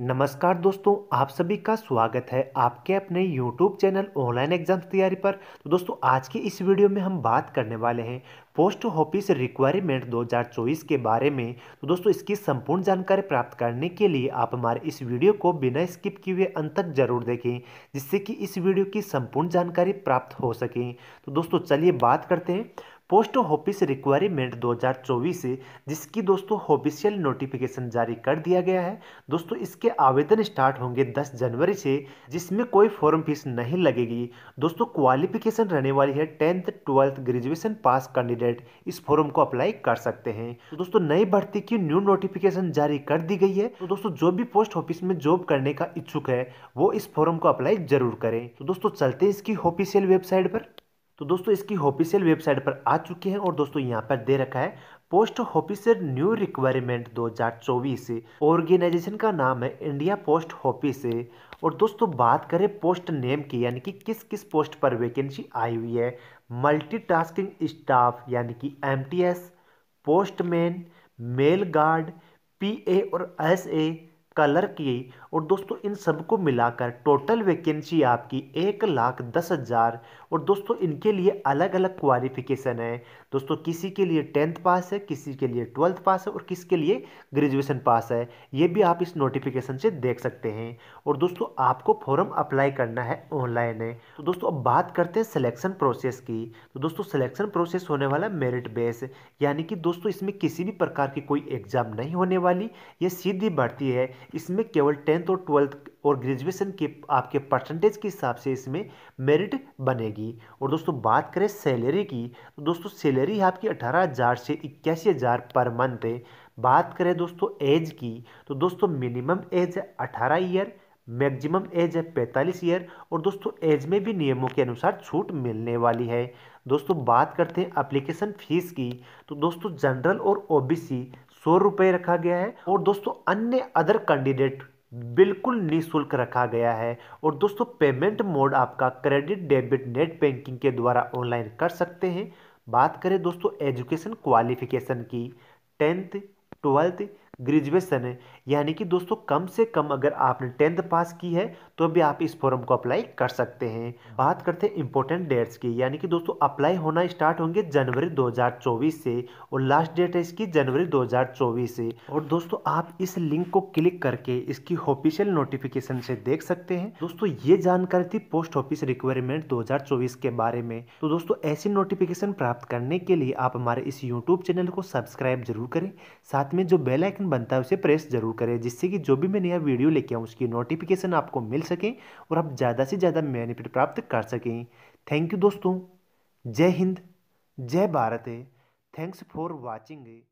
नमस्कार दोस्तों आप सभी का स्वागत है आपके अपने YouTube चैनल ऑनलाइन एग्जाम तैयारी पर तो दोस्तों आज की इस वीडियो में हम बात करने वाले हैं पोस्ट ऑफिस रिक्वायरमेंट 2024 के बारे में तो दोस्तों इसकी संपूर्ण जानकारी प्राप्त करने के लिए आप हमारे इस वीडियो को बिना स्किप किए हुए अंत तक जरूर देखें जिससे कि इस वीडियो की संपूर्ण जानकारी प्राप्त हो सके तो दोस्तों चलिए बात करते हैं पोस्ट ऑफिस रिक्वायरमेंट 2024 जिसकी दोस्तों ऑफिशियल नोटिफिकेशन जारी कर दिया गया है दोस्तों इसके आवेदन स्टार्ट होंगे 10 जनवरी से जिसमें कोई फॉर्म फीस नहीं लगेगी दोस्तों क्वालिफिकेशन रहने वाली है tenth twelfth graduation pass candidate इस फॉर्म को अप्लाई कर सकते हैं तो दोस्तों नई भर्ती की न्यू नोटिफिकेशन जारी कर दी गई है तो दोस्तों जो भी पोस्ट ऑफिस में जॉब करने का इच्छुक है वो इस फॉर्म को अप्लाई जरूर करें तो दोस्तों चलते इसकी ऑफिशियल वेबसाइट पर तो दोस्तों इसकी ऑफिशियल वेबसाइट पर आ चुकी है और दोस्तों यहाँ पर दे रखा है post officer new requirement 2024 organisation का नाम है इंडिया पोस्ट ऑफिस और दोस्तों बात करें पोस्ट नेम की यानी कि किस किस पोस्ट पर वैकेंसी आई हुई है मल्टीटास्किंग स्टाफ यानी कि MTS postman mail guard PA और एसए कलर की और दोस्तों इन सबको मिलाकर टोटल वैकेंसी आपकी एक लाख दस हज़ार और दोस्तों इनके लिए अलग अलग क्वालिफिकेशन है दोस्तों किसी के लिए टेंथ पास है किसी के लिए ट्वेल्थ पास है और किसके लिए ग्रेजुएशन पास है ये भी आप इस नोटिफिकेशन से देख सकते हैं और दोस्तों आपको फॉर्म अप्लाई करना है ऑनलाइन है तो दोस्तों अब बात करते हैं सिलेक्शन प्रोसेस की तो दोस्तों सिलेक्शन प्रोसेस होने वाला मेरिट बेस यानी कि दोस्तों इसमें किसी भी प्रकार की कोई एग्ज़ाम नहीं होने वाली ये सीधी बढ़ती है इसमें केवल टेंथ और ट्वेल्थ और ग्रेजुएशन के आपके परसेंटेज के हिसाब से इसमें मेरिट बनेगी और दोस्तों बात करें सैलरी की तो दोस्तों सैलरी आपकी अठारह हज़ार से इक्यासी हज़ार पर मंथ है बात करें दोस्तों एज की तो दोस्तों मिनिमम एज है अठारह ईयर मैक्सिमम एज है पैंतालीस ईयर और दोस्तों एज में भी नियमों के अनुसार छूट मिलने वाली है दोस्तों बात करते हैं एप्लीकेशन फ़ीस की तो दोस्तों जनरल और ओबीसी सौ रुपये रखा गया है और दोस्तों अन्य अदर कैंडिडेट बिल्कुल निःशुल्क रखा गया है और दोस्तों पेमेंट मोड आपका क्रेडिट डेबिट नेट बैंकिंग के द्वारा ऑनलाइन कर सकते हैं बात करें दोस्तों एजुकेशन क्वालिफिकेशन की टेंथ ट्वेल्थ ग्रेजुएशन है यानी कि दोस्तों कम से कम अगर आपने टेंथ पास की है तो भी आप इस फॉर्म को अप्लाई कर सकते हैं बात करते हैं इंपॉर्टेंट डेट्स की यानी कि दोस्तों अप्लाई होना स्टार्ट होंगे जनवरी 2024 से और लास्ट डेट है इसकी जनवरी 2024 से और दोस्तों आप इस लिंक को क्लिक करके इसकी ऑफिशियल नोटिफिकेशन से देख सकते हैं दोस्तों ये जानकारी थी पोस्ट ऑफिस रिक्वायरमेंट दो के बारे में तो दोस्तों ऐसी नोटिफिकेशन प्राप्त करने के लिए आप हमारे इस यूट्यूब चैनल को सब्सक्राइब जरूर करें साथ में जो बेलाइकन बटन बनता है उसे प्रेस जरूर करें जिससे कि जो भी मैं नया वीडियो लेके आऊँ उसकी नोटिफिकेशन आपको मिल सके और आप ज़्यादा से ज़्यादा बेनिफिट प्राप्त कर सकें थैंक यू दोस्तों जय हिंद जय भारत थैंक्स फॉर वॉचिंग